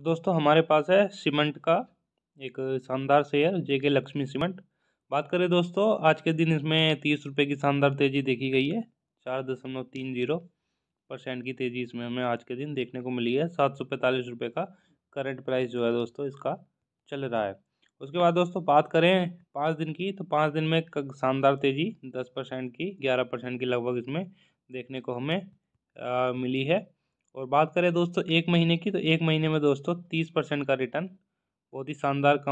तो दोस्तों हमारे पास है सीमेंट का एक शानदार शेयर जे के लक्ष्मी सीमेंट बात करें दोस्तों आज के दिन इसमें तीस रुपये की शानदार तेज़ी देखी गई है चार दशमलव तीन जीरो परसेंट की तेज़ी इसमें हमें आज के दिन देखने को मिली है सात सौ पैंतालीस रुपये का करंट प्राइस जो है दोस्तों इसका चल रहा है उसके बाद दोस्तों बात करें पाँच दिन की तो पाँच दिन में शानदार तेज़ी दस परसेंट की ग्यारह परसेंट की लगभग इसमें देखने को हमें आ, मिली है और बात करें दोस्तों एक महीने की तो एक महीने में दोस्तों तीस परसेंट का रिटर्न बहुत ही शानदार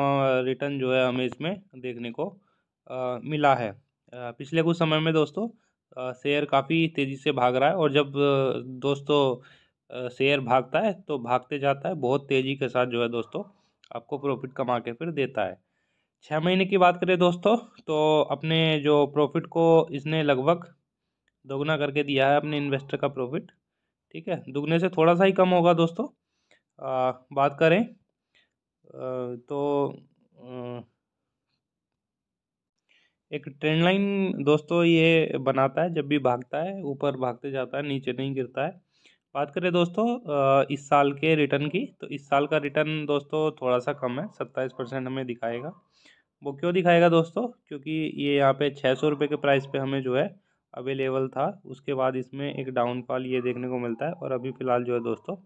रिटर्न जो है हमें इसमें देखने को आ, मिला है आ, पिछले कुछ समय में दोस्तों शेयर काफ़ी तेज़ी से भाग रहा है और जब दोस्तों शेयर भागता है तो भागते जाता है बहुत तेज़ी के साथ जो है दोस्तों आपको प्रॉफिट कमा के फिर देता है छः महीने की बात करें दोस्तों तो अपने जो प्रॉफिट को इसने लगभग दोगुना करके दिया है अपने इन्वेस्टर का प्रॉफिट ठीक है दुगने से थोड़ा सा ही कम होगा दोस्तों आ, बात करें आ, तो आ, एक ट्रेंड लाइन दोस्तों ये बनाता है जब भी भागता है ऊपर भागते जाता है नीचे नहीं गिरता है बात करें दोस्तों इस साल के रिटर्न की तो इस साल का रिटर्न दोस्तों थोड़ा सा कम है सत्ताईस परसेंट हमें दिखाएगा वो क्यों दिखाएगा दोस्तों क्योंकि ये यहाँ पे छः सौ रुपये के प्राइस पे हमें जो है अवेलेबल था उसके बाद इसमें एक डाउनफॉल ये देखने को मिलता है और अभी फ़िलहाल जो है दोस्तों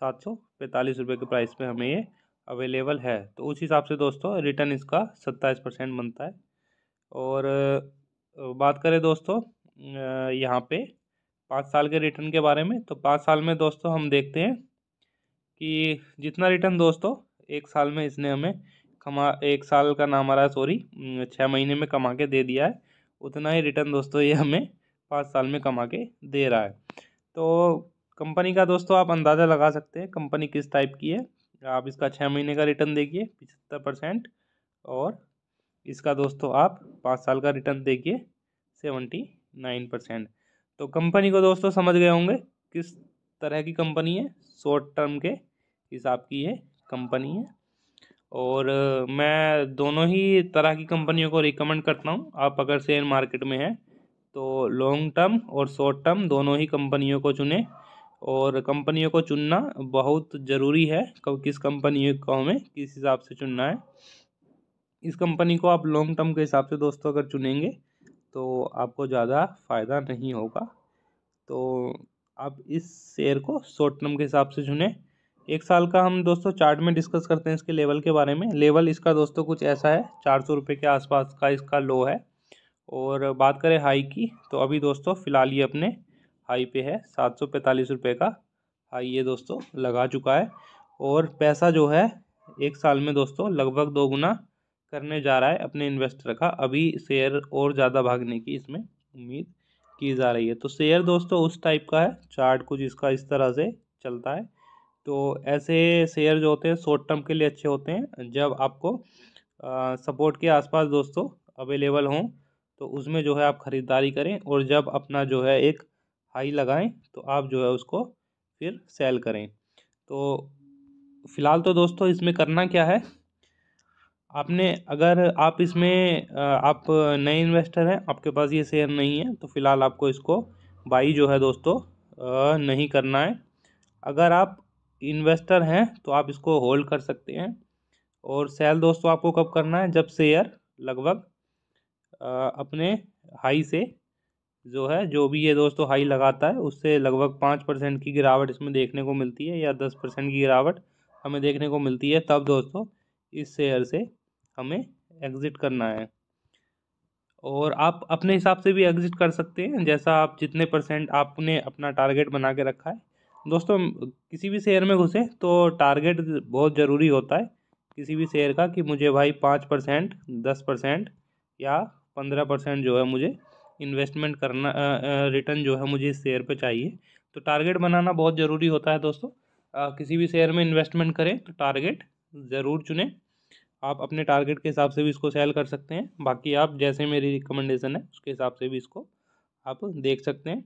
सात सौ पैंतालीस रुपये के प्राइस पे हमें ये अवेलेबल है तो उस हिसाब से दोस्तों रिटर्न इसका सत्ताईस परसेंट बनता है और बात करें दोस्तों यहाँ पे पाँच साल के रिटर्न के बारे में तो पाँच साल में दोस्तों हम देखते हैं कि जितना रिटर्न दोस्तों एक साल में इसने हमें कमा एक साल का नाम आ रहा है सॉरी छः महीने में कमा के दे दिया है उतना ही रिटर्न दोस्तों ये हमें पाँच साल में कमा के दे रहा है तो कंपनी का दोस्तों आप अंदाज़ा लगा सकते हैं कंपनी किस टाइप की है आप इसका छः महीने का रिटर्न देखिए पिछहत्तर परसेंट और इसका दोस्तों आप पाँच साल का रिटर्न देखिए सेवेंटी नाइन परसेंट तो कंपनी को दोस्तों समझ गए होंगे किस तरह की कंपनी है शॉर्ट टर्म के हिसाब की ये कंपनी है और मैं दोनों ही तरह की कंपनियों को रिकमेंड करता हूँ आप अगर शेयर मार्केट में हैं तो लॉन्ग टर्म और शॉर्ट टर्म दोनों ही कंपनियों को चुने और कंपनियों को चुनना बहुत ज़रूरी है कब किस कंपनी को में किस हिसाब से चुनना है इस कंपनी को आप लॉन्ग टर्म के हिसाब से दोस्तों अगर चुनेंगे तो आपको ज़्यादा फ़ायदा नहीं होगा तो आप इस शेयर को शॉर्ट टर्म के हिसाब से चुनें एक साल का हम दोस्तों चार्ट में डिस्कस करते हैं इसके लेवल के बारे में लेवल इसका दोस्तों कुछ ऐसा है चार सौ रुपये के आसपास का इसका लो है और बात करें हाई की तो अभी दोस्तों फ़िलहाल ये अपने हाई पे है सात सौ पैंतालीस रुपये का हाई ये दोस्तों लगा चुका है और पैसा जो है एक साल में दोस्तों लगभग दो गुना करने जा रहा है अपने इन्वेस्टर का अभी शेयर और ज़्यादा भागने की इसमें उम्मीद की जा रही है तो शेयर दोस्तों उस टाइप का है चार्ट कुछ इसका इस तरह से चलता है तो ऐसे शेयर जो होते हैं शॉर्ट टर्म के लिए अच्छे होते हैं जब आपको सपोर्ट के आसपास दोस्तों अवेलेबल हों तो उसमें जो है आप ख़रीदारी करें और जब अपना जो है एक हाई लगाएं तो आप जो है उसको फिर सेल करें तो फ़िलहाल तो दोस्तों इसमें करना क्या है आपने अगर आप इसमें आप नए इन्वेस्टर हैं आपके पास ये शेयर नहीं है तो फ़िलहाल आपको इसको बाई जो है दोस्तों नहीं करना है अगर आप इन्वेस्टर हैं तो आप इसको होल्ड कर सकते हैं और सेल दोस्तों आपको कब करना है जब शेयर लगभग अपने हाई से जो है जो भी ये दोस्तों हाई लगाता है उससे लगभग पाँच परसेंट की गिरावट इसमें देखने को मिलती है या दस परसेंट की गिरावट हमें देखने को मिलती है तब दोस्तों इस शेयर से हमें एग्ज़िट करना है और आप अपने हिसाब से भी एग्ज़िट कर सकते हैं जैसा आप जितने परसेंट आपने अपना टारगेट बना के रखा है दोस्तों किसी भी शेयर में घुसे तो टारगेट बहुत ज़रूरी होता है किसी भी शेयर का कि मुझे भाई पाँच परसेंट दस परसेंट या पंद्रह परसेंट जो है मुझे इन्वेस्टमेंट करना रिटर्न जो है मुझे इस शेयर पे चाहिए तो टारगेट बनाना बहुत ज़रूरी होता है दोस्तों आ, किसी भी शेयर में इन्वेस्टमेंट करें तो टारगेट ज़रूर चुनें आप अपने टारगेट के हिसाब से भी इसको सेल कर सकते हैं बाकी आप जैसे मेरी रिकमेंडेशन है उसके हिसाब से भी इसको आप देख सकते हैं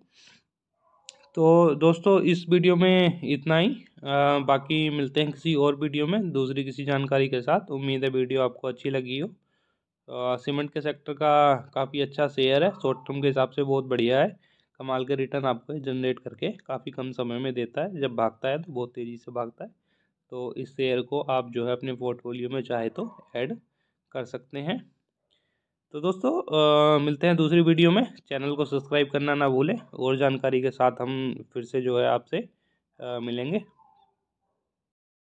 तो दोस्तों इस वीडियो में इतना ही आ, बाकी मिलते हैं किसी और वीडियो में दूसरी किसी जानकारी के साथ उम्मीद है वीडियो आपको अच्छी लगी हो सीमेंट के सेक्टर का काफ़ी अच्छा शेयर है शॉर्ट टर्म के हिसाब से बहुत बढ़िया है कमाल के रिटर्न आपको जनरेट करके काफ़ी कम समय में देता है जब भागता है तो बहुत तेज़ी से भागता है तो इस शेयर को आप जो है अपने पोर्टफोलियो में चाहे तो ऐड कर सकते हैं तो दोस्तों आ, मिलते हैं दूसरी वीडियो में चैनल को सब्सक्राइब करना ना भूलें और जानकारी के साथ हम फिर से जो है आपसे मिलेंगे